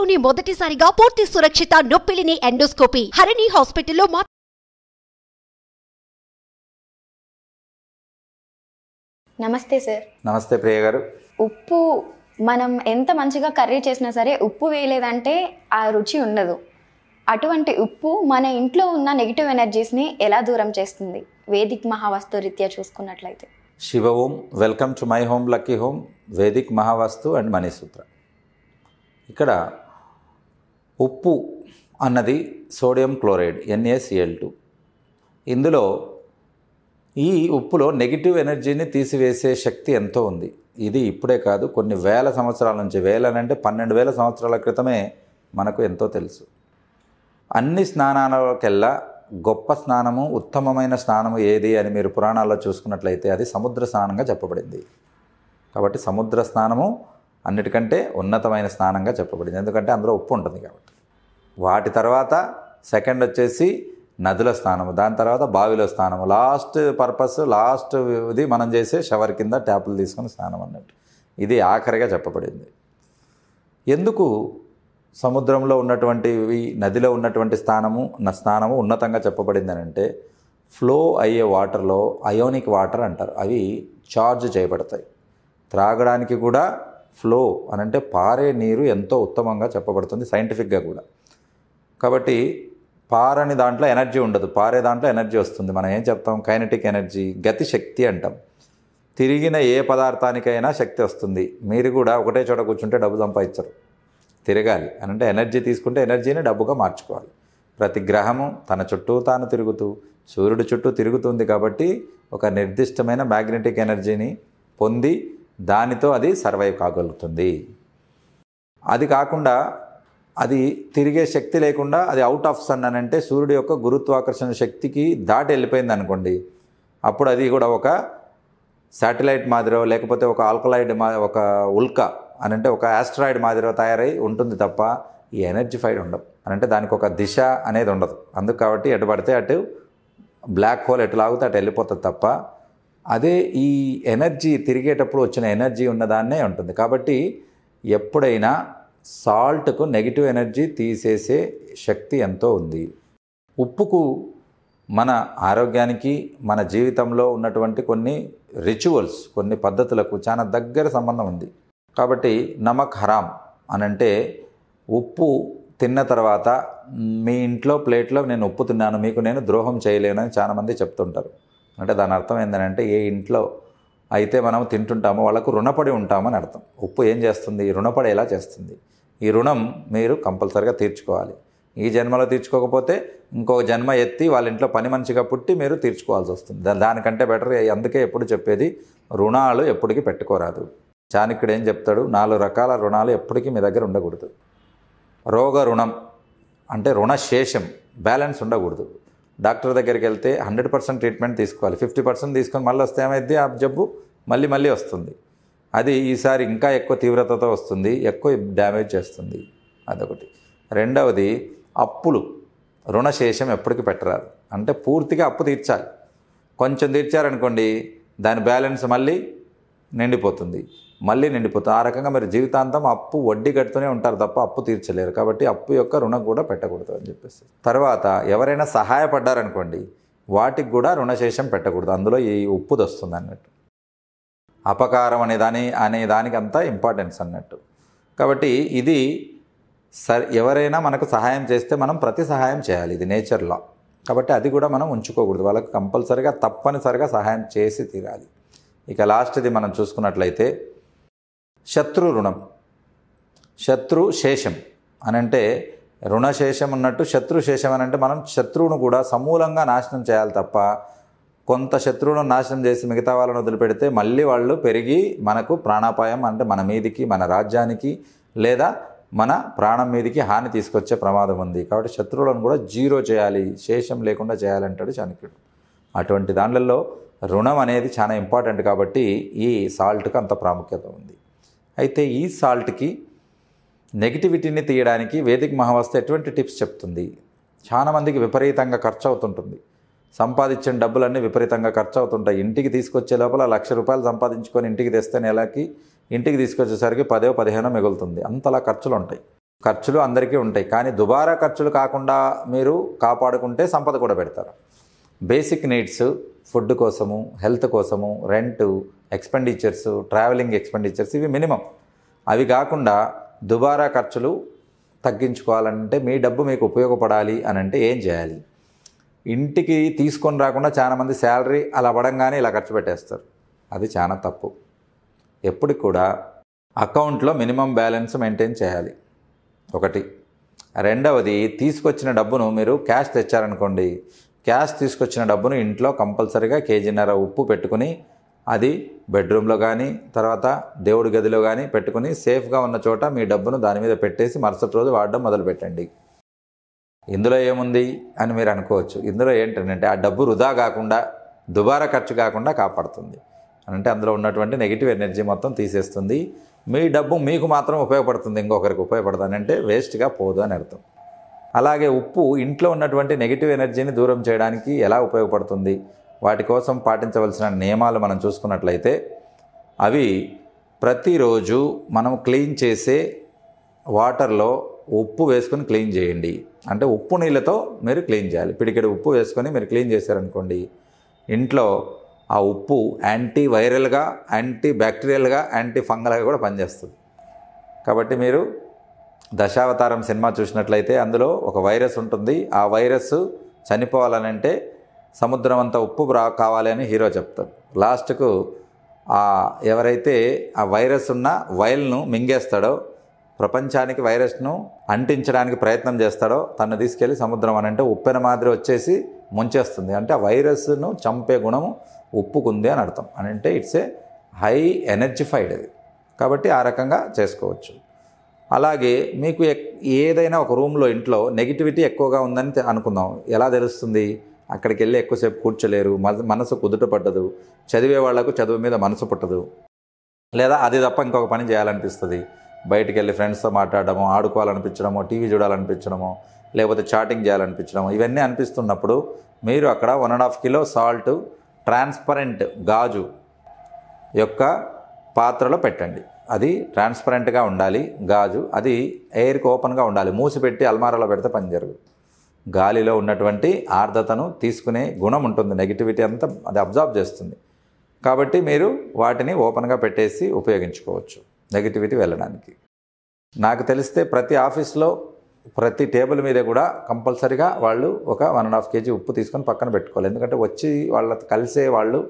దేశంలోనే మొదటిసారిగా పూర్తి సురక్షిత నొప్పిలిని ఎండోస్కోపీ హరిణి హాస్పిటల్లో మా నమస్తే సార్ నమస్తే ప్రియ గారు ఉప్పు మనం ఎంత మంచిగా కర్రీ చేసినా సరే ఉప్పు వేయలేదంటే ఆ రుచి ఉండదు అటువంటి ఉప్పు మన ఇంట్లో ఉన్న నెగిటివ్ ఎనర్జీస్ని ఎలా దూరం చేస్తుంది వేదిక్ మహావాస్తు రీత్యా చూసుకున్నట్లయితే Shiva Om welcome to my home lucky home Vedic Mahavastu and Sutra ఇక్కడ ఉప్పు అన్నది సోడియం క్లోరైడ్ ఎన్ఏసిఎల్ టూ ఇందులో ఈ ఉప్పులో నెగిటివ్ ఎనర్జీని తీసివేసే శక్తి ఎంతో ఉంది ఇది ఇప్పుడే కాదు కొన్ని వేల సంవత్సరాల నుంచి వేలనంటే పన్నెండు వేల సంవత్సరాల క్రితమే మనకు ఎంతో తెలుసు అన్ని స్నానాలకెల్లా గొప్ప స్నానము ఉత్తమమైన స్నానము ఏది అని మీరు పురాణాల్లో చూసుకున్నట్లయితే అది సముద్ర స్నానంగా చెప్పబడింది కాబట్టి సముద్ర స్నానము అన్నిటికంటే ఉన్నతమైన స్నానంగా చెప్పబడింది ఎందుకంటే అందులో ఉప్పు ఉంటుంది కాబట్టి వాటి తర్వాత సెకండ్ వచ్చేసి నదుల స్నానము దాని తర్వాత బావిలో స్నానము లాస్ట్ పర్పస్ లాస్ట్ ఇది మనం చేసే షవర్ కింద ట్యాపులు తీసుకుని స్నానం అన్నట్టు ఇది ఆఖరిగా చెప్పబడింది ఎందుకు సముద్రంలో ఉన్నటువంటివి నదిలో ఉన్నటువంటి స్థానము నా స్నానము ఉన్నతంగా అంటే ఫ్లో అయ్యే వాటర్లో అయోనిక్ వాటర్ అంటారు అవి చార్జ్ చేయబడతాయి త్రాగడానికి కూడా ఫ్లో అని అంటే పారే నీరు ఎంతో ఉత్తమంగా చెప్పబడుతుంది సైంటిఫిక్గా కూడా కాబట్టి పారని దాంట్లో ఎనర్జీ ఉండదు పారే దాంట్లో ఎనర్జీ వస్తుంది మనం ఏం చెప్తాం కైనటిక్ ఎనర్జీ గతి శక్తి అంటాం తిరిగిన ఏ పదార్థానికైనా శక్తి వస్తుంది మీరు కూడా ఒకటే చోట కూర్చుంటే డబ్బు సంపాదించరు తిరగాలి అని అంటే ఎనర్జీ తీసుకుంటే ఎనర్జీని డబ్బుగా మార్చుకోవాలి ప్రతి గ్రహము తన చుట్టూ తాను తిరుగుతూ సూర్యుడి చుట్టూ తిరుగుతుంది కాబట్టి ఒక నిర్దిష్టమైన మ్యాగ్నెటిక్ ఎనర్జీని పొంది దానితో అది సర్వైవ్ కాగలుగుతుంది అది కాకుండా అది తిరిగే శక్తి లేకుండా అది అవుట్ ఆఫ్ సన్ అని అంటే సూర్యుడు యొక్క గురుత్వాకర్షణ శక్తికి దాటి వెళ్ళిపోయింది అనుకోండి అప్పుడు అది కూడా ఒక శాటిలైట్ మాదిరో లేకపోతే ఒక ఆల్కలైడ్ మా ఒక ఉల్క అని అంటే ఒక ఆస్ట్రాయిడ్ మాదిరో తయారై ఉంటుంది తప్ప ఈ ఎనర్జిఫైడ్ ఉండవు అని అంటే దానికి ఒక దిశ అనేది ఉండదు అందుకు కాబట్టి ఎటు పడితే అటు బ్లాక్ హోల్ ఎటు లాగితే అటు వెళ్ళిపోతుంది తప్ప అదే ఈ ఎనర్జీ తిరిగేటప్పుడు వచ్చిన ఎనర్జీ ఉన్నదాన్నే ఉంటుంది కాబట్టి ఎప్పుడైనా సాల్ట్కు నెగిటివ్ ఎనర్జీ తీసేసే శక్తి ఎంతో ఉంది ఉప్పుకు మన ఆరోగ్యానికి మన జీవితంలో ఉన్నటువంటి కొన్ని రిచువల్స్ కొన్ని పద్ధతులకు చాలా దగ్గర సంబంధం ఉంది కాబట్టి నమక్ హరామ్ అని అంటే ఉప్పు తిన్న తర్వాత మీ ఇంట్లో ప్లేట్లో నేను ఉప్పు తిన్నాను మీకు నేను ద్రోహం చేయలేను అని చాలామంది చెప్తుంటారు అంటే దాని అర్థం ఏంటంటే ఏ ఇంట్లో అయితే మనం తింటుంటామో వాళ్ళకు రుణపడి ఉంటామని అర్థం ఉప్పు ఏం చేస్తుంది రుణపడేలా చేస్తుంది ఈ రుణం మీరు కంపల్సరిగా తీర్చుకోవాలి ఈ జన్మలో తీర్చుకోకపోతే ఇంకో జన్మ ఎత్తి వాళ్ళ ఇంట్లో పని మంచిగా పుట్టి మీరు తీర్చుకోవాల్సి వస్తుంది దానికంటే బెటర్ అందుకే ఎప్పుడు చెప్పేది రుణాలు ఎప్పటికీ పెట్టుకోరాదు చాణక్యుడు ఏం చెప్తాడు నాలుగు రకాల రుణాలు ఎప్పటికీ మీ దగ్గర ఉండకూడదు రోగ రుణం అంటే రుణశేషం బ్యాలెన్స్ ఉండకూడదు డాక్టర్ దగ్గరికి వెళ్తే హండ్రెడ్ పర్సెంట్ ట్రీట్మెంట్ తీసుకోవాలి ఫిఫ్టీ పర్సెంట్ తీసుకొని మళ్ళీ వస్తే ఏమైంది ఆ జబ్బు మళ్ళీ మళ్ళీ వస్తుంది అది ఈసారి ఇంకా ఎక్కువ తీవ్రతతో వస్తుంది ఎక్కువ డ్యామేజ్ చేస్తుంది అదొకటి రెండవది అప్పులు రుణశేషం ఎప్పటికీ పెట్టరాదు అంటే పూర్తిగా అప్పు తీర్చాలి కొంచెం తీర్చారనుకోండి దాని బ్యాలెన్స్ మళ్ళీ నిండిపోతుంది మళ్ళీ నిండిపోతుంది ఆ రకంగా మీరు జీవితాంతం అప్పు వడ్డీ కడుతూనే ఉంటారు తప్ప అప్పు తీర్చలేరు కాబట్టి అప్పు యొక్క రుణం కూడా పెట్టకూడదు అని చెప్పేసి తర్వాత ఎవరైనా సహాయపడ్డారనుకోండి వాటికి కూడా రుణశేషం పెట్టకూడదు అందులో ఈ ఉప్పుది వస్తుంది అన్నట్టు అపకారం అనే దాని అనే దానికి అంతా ఇంపార్టెన్స్ అన్నట్టు కాబట్టి ఇది సరి ఎవరైనా మనకు సహాయం చేస్తే మనం ప్రతి సహాయం చేయాలి ఇది నేచర్లో కాబట్టి అది కూడా మనం ఉంచుకోకూడదు వాళ్ళకి కంపల్సరిగా తప్పనిసరిగా సహాయం చేసి తీరాలి ఇక లాస్ట్ది మనం చూసుకున్నట్లయితే శత్రు రుణం శత్రు శేషం అనంటే రుణశేషం ఉన్నట్టు శత్రు శేషం అంటే మనం శత్రువును కూడా సమూలంగా నాశనం చేయాలి తప్ప కొంత శత్రువును నాశనం చేసి మిగతా వాళ్ళను వదిలిపెడితే మళ్ళీ వాళ్ళు పెరిగి మనకు ప్రాణాపాయం అంటే మన మీదికి మన రాజ్యానికి లేదా మన ప్రాణం మీదికి హాని తీసుకొచ్చే ప్రమాదం ఉంది కాబట్టి శత్రువులను కూడా జీరో చేయాలి శేషం లేకుండా చేయాలంటాడు చాణక్యుడు అటువంటి దాంట్లో రుణం అనేది చాలా ఇంపార్టెంట్ కాబట్టి ఈ సాల్ట్కి అంత ప్రాముఖ్యత ఉంది అయితే ఈ సాల్ట్కి నెగిటివిటీని తీయడానికి వేదిక మహావస్థ ఎటువంటి టిప్స్ చెప్తుంది చాలామందికి విపరీతంగా ఖర్చు అవుతుంటుంది సంపాదించిన డబ్బులన్నీ విపరీతంగా ఖర్చు అవుతుంటాయి ఇంటికి తీసుకొచ్చే లోపల లక్ష రూపాయలు సంపాదించుకొని ఇంటికి తెస్తే నెలకి ఇంటికి తీసుకొచ్చేసరికి పదో పదిహేనో మిగులుతుంది అంతలా ఖర్చులు ఉంటాయి ఖర్చులు అందరికీ ఉంటాయి కానీ దుబారా ఖర్చులు కాకుండా మీరు కాపాడుకుంటే సంపద కూడా పెడతారు బేసిక్ నీడ్స్ ఫుడ్ కోసము హెల్త్ కోసము రెంట్ ఎక్స్పెండిచర్స్ ట్రావెలింగ్ ఎక్స్పెండిచర్స్ ఇవి మినిమం అవి కాకుండా దుబారా ఖర్చులు తగ్గించుకోవాలంటే మీ డబ్బు మీకు ఉపయోగపడాలి అని అంటే ఏం చేయాలి ఇంటికి తీసుకొని రాకుండా చాలామంది శాలరీ అలా పడంగానే ఇలా ఖర్చు పెట్టేస్తారు అది చాలా తప్పు ఎప్పుడు కూడా అకౌంట్లో మినిమం బ్యాలెన్స్ మెయింటైన్ చేయాలి ఒకటి రెండవది తీసుకొచ్చిన డబ్బును మీరు క్యాష్ తెచ్చారనుకోండి క్యాష్ తీసుకొచ్చిన డబ్బును ఇంట్లో కంపల్సరీగా కేజీన్నర ఉప్పు పెట్టుకుని అది బెడ్రూమ్లో కానీ తర్వాత దేవుడి గదిలో కానీ పెట్టుకుని సేఫ్గా ఉన్న చోట మీ డబ్బును దాని మీద పెట్టేసి మరుసటి రోజు వాడడం మొదలుపెట్టండి ఇందులో ఏముంది అని మీరు అనుకోవచ్చు ఇందులో ఏంటంటే ఆ డబ్బు వృధా కాకుండా దుబారా ఖర్చు కాకుండా కాపాడుతుంది అంటే అందులో ఉన్నటువంటి నెగిటివ్ ఎనర్జీ మొత్తం తీసేస్తుంది మీ డబ్బు మీకు మాత్రం ఉపయోగపడుతుంది ఇంకొకరికి ఉపయోగపడతానంటే వేస్ట్గా పోదు అని అర్థం అలాగే ఉప్పు ఇంట్లో ఉన్నటువంటి నెగిటివ్ ఎనర్జీని దూరం చేయడానికి ఎలా ఉపయోగపడుతుంది వాటి కోసం పాటించవలసిన నియమాలు మనం చూసుకున్నట్లయితే అవి ప్రతిరోజు మనం క్లీన్ చేసే వాటర్లో ఉప్పు వేసుకొని క్లీన్ చేయండి అంటే ఉప్పు నీళ్ళతో మీరు క్లీన్ చేయాలి పిడికెడు ఉప్పు వేసుకొని మీరు క్లీన్ చేశారనుకోండి ఇంట్లో ఆ ఉప్పు యాంటీ వైరల్గా యాంటీ బ్యాక్టీరియల్గా యాంటీ ఫంగల్గా కూడా పనిచేస్తుంది కాబట్టి మీరు దశావతారం సినిమా చూసినట్లయితే అందులో ఒక వైరస్ ఉంటుంది ఆ వైరస్ చనిపోవాలనంటే సముద్రం అంతా ఉప్పు కావాలి అని హీరో చెప్తాడు లాస్ట్కు ఎవరైతే ఆ వైరస్ ఉన్న వైల్ను మింగేస్తాడో ప్రపంచానికి వైరస్ను అంటించడానికి ప్రయత్నం చేస్తాడో తను తీసుకెళ్ళి సముద్రం అని అంటే ఉప్పెన మాదిరి వచ్చేసి ముంచేస్తుంది అంటే ఆ వైరస్ను చంపే గుణం ఉప్పుకుంది అని అర్థం అని అంటే ఇట్స్ ఏ హై ఎనర్జిఫైడ్ అది కాబట్టి ఆ రకంగా చేసుకోవచ్చు అలాగే మీకు ఏదైనా ఒక రూమ్లో ఇంట్లో నెగిటివిటీ ఎక్కువగా ఉందని అనుకుందాం ఎలా తెలుస్తుంది అక్కడికి వెళ్ళి ఎక్కువసేపు కూర్చోలేరు మనసు కుదుట పడ్డదు చదివే వాళ్లకు చదువు మీద మనసు పుట్టదు లేదా అది తప్ప ఇంకొక పని చేయాలనిపిస్తుంది బయటికి వెళ్ళి ఫ్రెండ్స్తో మాట్లాడడము ఆడుకోవాలనిపించడము టీవీ చూడాలనిపించడము లేకపోతే చాటింగ్ చేయాలనిపించడము ఇవన్నీ అనిపిస్తున్నప్పుడు మీరు అక్కడ one and half kilo salt transparent గాజు యొక్క పాత్రలో పెట్టండి అది ట్రాన్స్పరెంట్గా ఉండాలి గాజు అది ఎయిర్కి ఓపెన్గా ఉండాలి మూసిపెట్టి అల్మారాలో పెడితే పని జరగదు గాలిలో ఉన్నటువంటి ఆర్ద్రతను తీసుకునే గుణం ఉంటుంది నెగిటివిటీ అంతా అది అబ్జార్బ్ చేస్తుంది కాబట్టి మీరు వాటిని ఓపెన్గా పెట్టేసి ఉపయోగించుకోవచ్చు నెగిటివిటీ వెళ్ళడానికి నాకు తెలిస్తే ప్రతి ఆఫీస్లో ప్రతి టేబుల్ మీద కూడా కంపల్సరిగా వాళ్ళు ఒక వన్ అండ్ హాఫ్ కేజీ ఉప్పు తీసుకొని పక్కన పెట్టుకోవాలి ఎందుకంటే వచ్చి వాళ్ళ కలిసే వాళ్ళు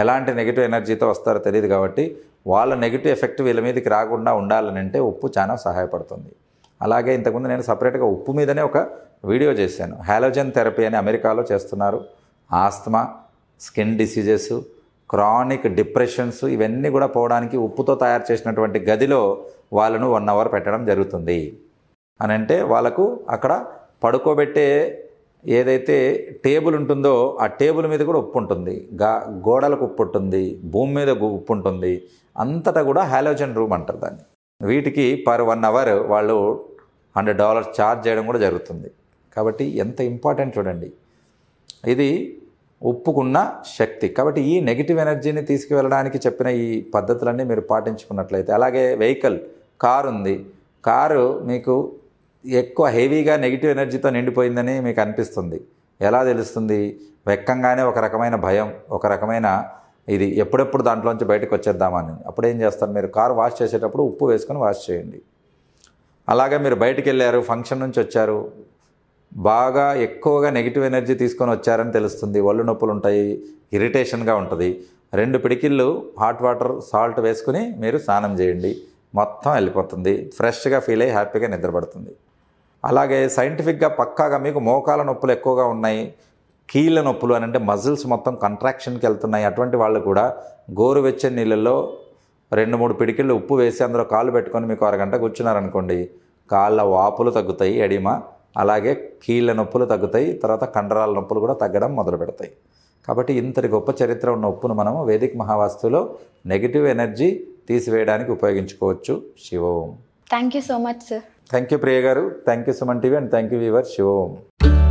ఎలాంటి నెగిటివ్ ఎనర్జీతో వస్తారో తెలియదు కాబట్టి వాళ్ళ నెగిటివ్ ఎఫెక్ట్ వీళ్ళ మీదకి రాకుండా ఉండాలని అంటే ఉప్పు చాలా సహాయపడుతుంది అలాగే ఇంతకుముందు నేను సపరేట్గా ఉప్పు మీదనే ఒక వీడియో చేశాను హాలోజన్ థెరపీ అని అమెరికాలో చేస్తున్నారు asthma skin diseases chronic depressions ఇవన్నీ కూడా పోవడానికి ఉప్పుతో తయారు చేసినటువంటి గదిలో వాళ్ళను వన్ అవర్ పెట్టడం జరుగుతుంది అని అంటే వాళ్ళకు అక్కడ పడుకోబెట్టే ఏదైతే టేబుల్ ఉంటుందో ఆ టేబుల్ మీద కూడా ఉప్పు ఉంటుంది గా గోడలకు ఉప్పు ఉంటుంది భూమి మీద ఉప్పు ఉంటుంది అంతటా కూడా హాలోజన్ రూమ్ అంటారు దాన్ని వీటికి పర్ వన్ అవర్ వాళ్ళు హండ్రెడ్ డాలర్స్ ఛార్జ్ చేయడం కూడా జరుగుతుంది కాబట్టి ఎంత ఇంపార్టెంట్ చూడండి ఇది ఉప్పుకున్న శక్తి కాబట్టి ఈ నెగిటివ్ ఎనర్జీని తీసుకువెళ్ళడానికి చెప్పిన ఈ పద్ధతులన్నీ మీరు పాటించుకున్నట్లయితే అలాగే వెహికల్ కారు ఉంది కారు మీకు ఎక్కువ హెవీగా నెగిటివ్ ఎనర్జీతో నిండిపోయిందని మీకు అనిపిస్తుంది ఎలా తెలుస్తుంది వెక్కంగానే ఒక రకమైన భయం ఒక రకమైన ఇది ఎప్పుడెప్పుడు దాంట్లోంచి బయటకు వచ్చేద్దామని అప్పుడు ఏం చేస్తారు మీరు కారు వాష్ చేసేటప్పుడు ఉప్పు వేసుకొని వాష్ చేయండి అలాగే మీరు బయటకు వెళ్ళారు ఫంక్షన్ నుంచి వచ్చారు బాగా ఎక్కువగా నెగిటివ్ ఎనర్జీ తీసుకొని వచ్చారని తెలుస్తుంది ఒళ్ళు నొప్పులు ఉంటాయి ఇరిటేషన్గా ఉంటుంది రెండు పిడికిళ్ళు హాట్ వాటర్ సాల్ట్ వేసుకుని మీరు స్నానం చేయండి మొత్తం వెళ్ళిపోతుంది ఫ్రెష్గా ఫీల్ అయ్యి హ్యాపీగా నిద్రపడుతుంది అలాగే సైంటిఫిక్గా పక్కాగా మీకు మోకాల నొప్పులు ఎక్కువగా ఉన్నాయి కీళ్ళ నొప్పులు అని అంటే మజిల్స్ మొత్తం కంట్రాక్షన్కి వెళ్తున్నాయి అటువంటి వాళ్ళు కూడా గోరువెచ్చని నీళ్ళల్లో రెండు మూడు పిడికిళ్ళు ఉప్పు వేసి అందులో కాళ్ళు పెట్టుకొని మీకు అరగంట కూర్చున్నారనుకోండి కాళ్ళ వాపులు తగ్గుతాయి ఎడిమ అలాగే కీళ్ళ నొప్పులు తగ్గుతాయి తర్వాత కండరాల నొప్పులు కూడా తగ్గడం మొదలు పెడతాయి కాబట్టి ఇంతటి గొప్ప చరిత్ర ఉన్న ఉప్పును మనము వేదిక మహావాస్తులో నెగిటివ్ ఎనర్జీ తీసివేయడానికి ఉపయోగించుకోవచ్చు Shivam thank you so much sir thank you Priya garu thank you Suman TV and thank you viewer Shivam